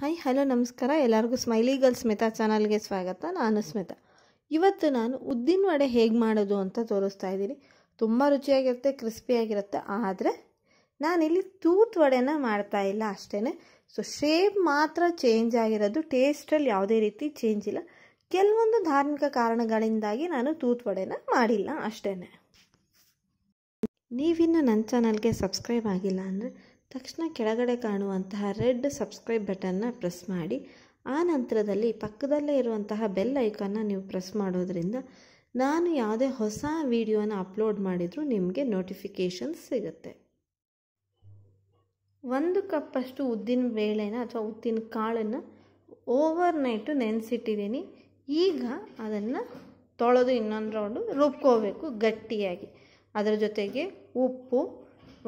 hi hello ನಮಸ್ಕಾರ ಎಲ್ಲರಿಗೂ smiley girl Smita ಚಾನಲ್ಗೆ ಸ್ವಾಗತ ನಾನು ಸ್ಮಿತಾ ಇವತ್ತು ನಾನು ಉದ್ದಿನ ವಡೆ ಹೇಗೆ ಮಾಡೋದು ಅಂತ ತೋರಿಸ್ತಾ ಇದ್ದೀನಿ ತುಂಬ ರುಚಿಯಾಗಿರುತ್ತೆ ಕ್ರಿಸ್ಪಿಯಾಗಿರುತ್ತೆ ಆದರೆ ನಾನಿಲ್ಲಿ ತೂತ್ ವಡೆನ ಮಾಡ್ತಾ ಇಲ್ಲ ಅಷ್ಟೇ ಸೊ ಶೇಪ್ ಮಾತ್ರ ಚೇಂಜ್ ಆಗಿರೋದು ಟೇಸ್ಟಲ್ಲಿ ಯಾವುದೇ ರೀತಿ ಚೇಂಜ್ ಇಲ್ಲ ಕೆಲವೊಂದು ಧಾರ್ಮಿಕ ಕಾರಣಗಳಿಂದಾಗಿ ನಾನು ತೂತ್ ವಡೆನ ಮಾಡಿಲ್ಲ ಅಷ್ಟೇ ನೀವಿನ್ನು ನನ್ನ ಚಾನಲ್ಗೆ ಸಬ್ಸ್ಕ್ರೈಬ್ ಆಗಿಲ್ಲ ಅಂದರೆ ತಕ್ಷಣ ಕೆಳಗಡೆ ಕಾಣುವಂತಹ ರೆಡ್ ಸಬ್ಸ್ಕ್ರೈಬ್ ಬಟನ್ನ ಪ್ರೆಸ್ ಮಾಡಿ ಆ ನಂತರದಲ್ಲಿ ಪಕ್ಕದಲ್ಲೇ ಇರುವಂತಹ ಬೆಲ್ ಐಕನ್ನ ನೀವು ಪ್ರೆಸ್ ಮಾಡೋದ್ರಿಂದ ನಾನು ಯಾವುದೇ ಹೊಸ ವಿಡಿಯೋನ ಅಪ್ಲೋಡ್ ಮಾಡಿದರೂ ನಿಮಗೆ ನೋಟಿಫಿಕೇಷನ್ ಸಿಗುತ್ತೆ ಒಂದು ಕಪ್ಪಷ್ಟು ಉದ್ದಿನ ಬೇಳೆನ ಅಥವಾ ಉದ್ದಿನ ಕಾಳನ್ನು ಓವರ್ ನೈಟು ನೆನೆಸಿಟ್ಟಿದ್ದೀನಿ ಈಗ ಅದನ್ನು ತೊಳೆದು ಇನ್ನೊಂದು ರೌಂಡು ರುಬ್ಕೋಬೇಕು ಗಟ್ಟಿಯಾಗಿ ಅದರ ಜೊತೆಗೆ ಉಪ್ಪು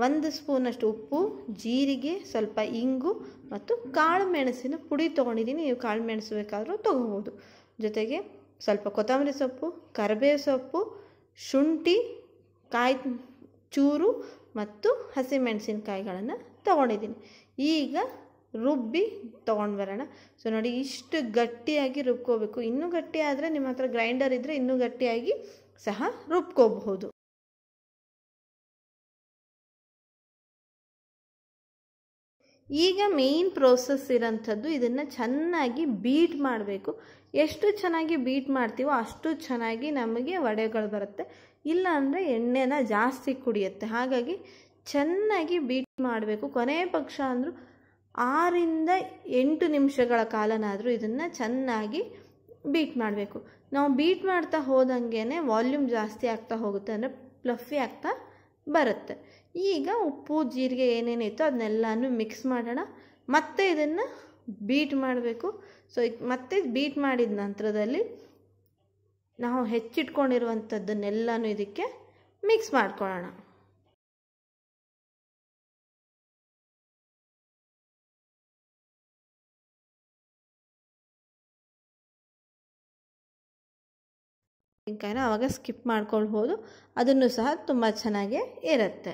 ಒಂದು ಸ್ಪೂನಷ್ಟು ಉಪ್ಪು ಜೀರಿಗೆ ಸ್ವಲ್ಪ ಇಂಗು ಮತ್ತು ಕಾಳು ಮೆಣಸಿನ ಪುಡಿ ತೊಗೊಂಡಿದ್ದೀನಿ ನೀವು ಕಾಳು ಮೆಣಸು ಬೇಕಾದರೂ ತೊಗೋಬೋದು ಜೊತೆಗೆ ಸ್ವಲ್ಪ ಕೊತ್ತಂಬರಿ ಸೊಪ್ಪು ಕರಿಬೇವು ಸೊಪ್ಪು ಶುಂಠಿ ಕಾಯಿ ಚೂರು ಮತ್ತು ಹಸಿಮೆಣಸಿನಕಾಯಿಗಳನ್ನು ತೊಗೊಂಡಿದ್ದೀನಿ ಈಗ ರುಬ್ಬಿ ತೊಗೊಂಡು ಬರೋಣ ಸೊ ನೋಡಿ ಇಷ್ಟು ಗಟ್ಟಿಯಾಗಿ ರುಬ್ಕೋಬೇಕು ಇನ್ನೂ ಗಟ್ಟಿ ನಿಮ್ಮ ಹತ್ರ ಗ್ರೈಂಡರ್ ಇದ್ದರೆ ಇನ್ನೂ ಗಟ್ಟಿಯಾಗಿ ಸಹ ರುಬ್ಕೋಬಹುದು ಈಗ ಮೇಯ್ನ್ ಪ್ರೋಸೆಸ್ ಇರೋಂಥದ್ದು ಇದನ್ನು ಚೆನ್ನಾಗಿ ಬೀಟ್ ಮಾಡಬೇಕು ಎಷ್ಟು ಚೆನ್ನಾಗಿ ಬೀಟ್ ಮಾಡ್ತೀವೋ ಅಷ್ಟು ಚೆನ್ನಾಗಿ ನಮಗೆ ವಡೆಗಳು ಬರುತ್ತೆ ಇಲ್ಲಾಂದರೆ ಎಣ್ಣೆನ ಜಾಸ್ತಿ ಕುಡಿಯುತ್ತೆ ಹಾಗಾಗಿ ಚೆನ್ನಾಗಿ ಬೀಟ್ ಮಾಡಬೇಕು ಕೊನೆಯ ಪಕ್ಷ ಅಂದರೂ ಆರಿಂದ ಎಂಟು ನಿಮಿಷಗಳ ಕಾಲನಾದರೂ ಇದನ್ನು ಚೆನ್ನಾಗಿ ಬೀಟ್ ಮಾಡಬೇಕು ನಾವು ಬೀಟ್ ಮಾಡ್ತಾ ಹೋದಂಗೆ ವಾಲ್ಯೂಮ್ ಜಾಸ್ತಿ ಆಗ್ತಾ ಹೋಗುತ್ತೆ ಅಂದರೆ ಪ್ಲಫಿ ಆಗ್ತಾ ಬರುತ್ತೆ ಈಗ ಉಪ್ಪು ಜೀರಿಗೆ ಏನೇನಿತ್ತು ಅದನ್ನೆಲ್ಲನೂ ಮಿಕ್ಸ್ ಮಾಡೋಣ ಮತ್ತೆ ಇದನ್ನು ಬೀಟ್ ಮಾಡಬೇಕು ಸೊ ಮತ್ತೆ ಬೀಟ್ ಮಾಡಿದ ನಂತರದಲ್ಲಿ ನಾವು ಹೆಚ್ಚಿಟ್ಕೊಂಡಿರುವಂಥದ್ದನ್ನೆಲ್ಲನೂ ಇದಕ್ಕೆ ಮಿಕ್ಸ್ ಮಾಡ್ಕೊಳ್ಳೋಣ ತೆಂಗಿನಕಾಯಿನ ಆವಾಗ ಸ್ಕಿಪ್ ಮಾಡ್ಕೊಳ್ಬೋದು ಅದನ್ನು ಸಹ ತುಂಬ ಚೆನ್ನಾಗೇ ಇರುತ್ತೆ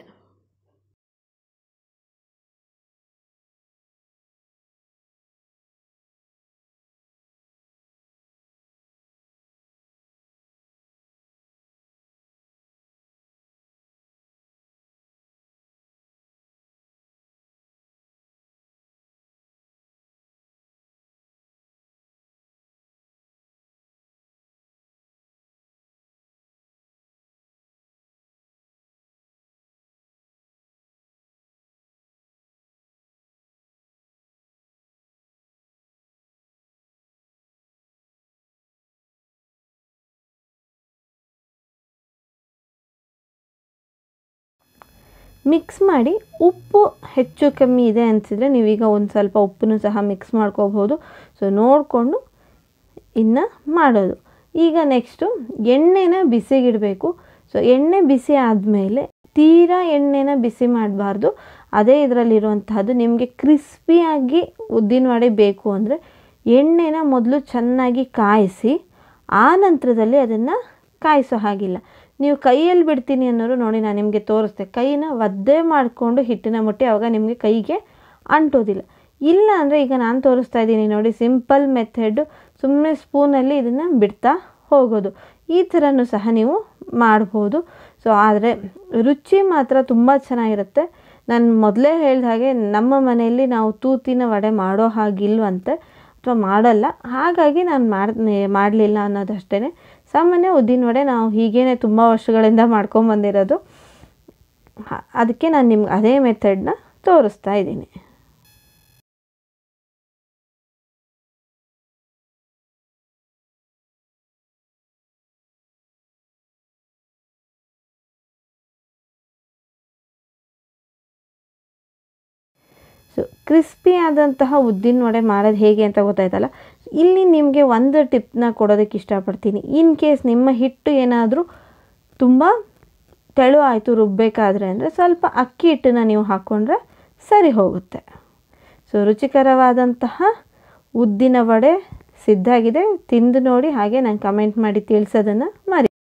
ಮಿಕ್ಸ್ ಮಾಡಿ ಉಪ್ಪು ಹೆಚ್ಚು ಕಮ್ಮಿ ಇದೆ ಅನಿಸಿದರೆ ನೀವೀಗ ಒಂದು ಸ್ವಲ್ಪ ಉಪ್ಪನ್ನು ಸಹ ಮಿಕ್ಸ್ ಮಾಡ್ಕೋಬೋದು ಸೊ ನೋಡಿಕೊಂಡು ಇನ್ನು ಮಾಡೋದು ಈಗ ನೆಕ್ಸ್ಟು ಎಣ್ಣೆನ ಬಿಸಿಗಿಡಬೇಕು ಸೊ ಎಣ್ಣೆ ಬಿಸಿ ಆದಮೇಲೆ ತೀರಾ ಎಣ್ಣೆನ ಬಿಸಿ ಮಾಡಬಾರ್ದು ಅದೇ ಇದರಲ್ಲಿರುವಂತಹದ್ದು ನಿಮಗೆ ಕ್ರಿಸ್ಪಿಯಾಗಿ ಉದ್ದಿನ ವಡೆ ಬೇಕು ಅಂದರೆ ಎಣ್ಣೆನ ಮೊದಲು ಚೆನ್ನಾಗಿ ಕಾಯಿಸಿ ಆ ನಂತರದಲ್ಲಿ ಅದನ್ನು ಕಾಯಿಸೋ ಹಾಗಿಲ್ಲ ನೀವು ಕೈಯಲ್ಲಿ ಬಿಡ್ತೀನಿ ಅನ್ನೋರು ನೋಡಿ ನಾನು ನಿಮಗೆ ತೋರಿಸ್ತೆ ಕೈನ ಒದ್ದೆ ಮಾಡಿಕೊಂಡು ಹಿಟ್ಟಿನ ಮುಟ್ಟಿ ಆವಾಗ ನಿಮಗೆ ಕೈಗೆ ಅಂಟೋದಿಲ್ಲ ಇಲ್ಲ ಅಂದರೆ ಈಗ ನಾನು ತೋರಿಸ್ತಾ ಇದ್ದೀನಿ ನೋಡಿ ಸಿಂಪಲ್ ಮೆಥಡ್ ಸುಮ್ಮನೆ ಸ್ಪೂನಲ್ಲಿ ಇದನ್ನು ಬಿಡ್ತಾ ಹೋಗೋದು ಈ ಥರನೂ ಸಹ ನೀವು ಮಾಡ್ಬೋದು ಸೊ ಆದರೆ ರುಚಿ ಮಾತ್ರ ತುಂಬ ಚೆನ್ನಾಗಿರುತ್ತೆ ನಾನು ಮೊದಲೇ ಹೇಳಿದ ಹಾಗೆ ನಮ್ಮ ಮನೆಯಲ್ಲಿ ನಾವು ತೂತಿನ ವಡೆ ಮಾಡೋ ಹಾಗಿಲ್ವಂತೆ ಅಥವಾ ಮಾಡಲ್ಲ ಹಾಗಾಗಿ ನಾನು ಮಾಡಲಿಲ್ಲ ಅನ್ನೋದಷ್ಟೇ ಸಾಮಾನ್ಯ ಉದ್ದಿನ ವಡೆ ನಾವು ಹೀಗೇನೆ ತುಂಬ ವರ್ಷಗಳಿಂದ ಮಾಡ್ಕೊಂಬಂದಿರೋದು ಅದಕ್ಕೆ ನಾನು ನಿಮ್ಗೆ ಅದೇ ಮೆಥಡ್ನ ತೋರಿಸ್ತಾ ಇದ್ದೀನಿ ಸೊ ಕ್ರಿಸ್ಪಿ ಆದಂತಹ ಉದ್ದಿನ ವಡೆ ಮಾಡೋದು ಹೇಗೆ ಅಂತ ಗೊತ್ತಾಯ್ತಲ್ಲ ಇಲ್ಲಿ ನಿಮಗೆ ಒಂದು ಟಿಪ್ನ ಕೊಡೋದಕ್ಕೆ ಇಷ್ಟಪಡ್ತೀನಿ ಇನ್ ಕೇಸ್ ನಿಮ್ಮ ಹಿಟ್ಟು ಏನಾದರೂ ತುಂಬ ತೆಳು ಆಯಿತು ರುಬ್ಬಬೇಕಾದ್ರೆ ಅಂದರೆ ಸ್ವಲ್ಪ ಅಕ್ಕಿ ಹಿಟ್ಟನ್ನ ನೀವು ಹಾಕ್ಕೊಂಡ್ರೆ ಸರಿ ಹೋಗುತ್ತೆ ಸೊ ರುಚಿಕರವಾದಂತಹ ಉದ್ದಿನ ವಡೆ ಸಿದ್ಧಾಗಿದೆ ತಿಂದು ನೋಡಿ ಹಾಗೆ ನಾನು ಕಮೆಂಟ್ ಮಾಡಿ ತಿಳಿಸೋದನ್ನು ಮರಿ